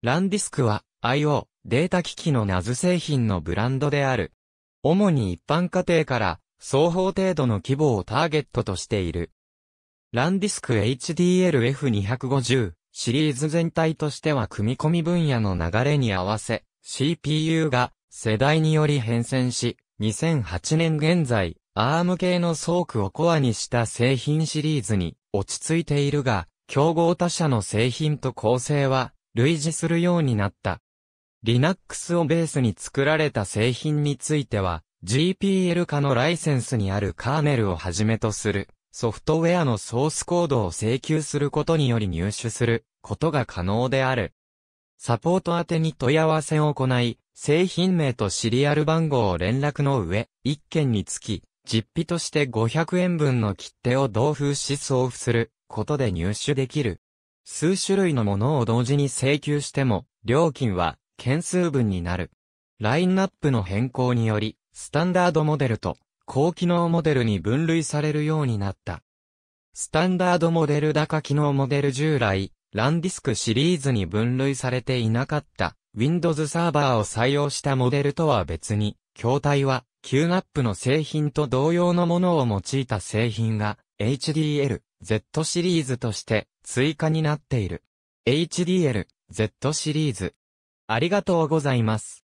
ランディスクは IO データ機器のナズ製品のブランドである。主に一般家庭から双方程度の規模をターゲットとしている。ランディスク HDLF250 シリーズ全体としては組み込み分野の流れに合わせ CPU が世代により変遷し2008年現在 ARM 系のソークをコアにした製品シリーズに落ち着いているが競合他社の製品と構成は類似するようになった。Linux をベースに作られた製品については、GPL 化のライセンスにあるカーネルをはじめとするソフトウェアのソースコードを請求することにより入手することが可能である。サポート宛てに問い合わせを行い、製品名とシリアル番号を連絡の上、1件につき、実費として500円分の切手を同封し送付することで入手できる。数種類のものを同時に請求しても、料金は件数分になる。ラインナップの変更により、スタンダードモデルと高機能モデルに分類されるようになった。スタンダードモデル高機能モデル従来、ランディスクシリーズに分類されていなかった Windows サーバーを採用したモデルとは別に、筐体は QNAP の製品と同様のものを用いた製品が HDL、Z シリーズとして追加になっている。HDL、Z シリーズ。ありがとうございます。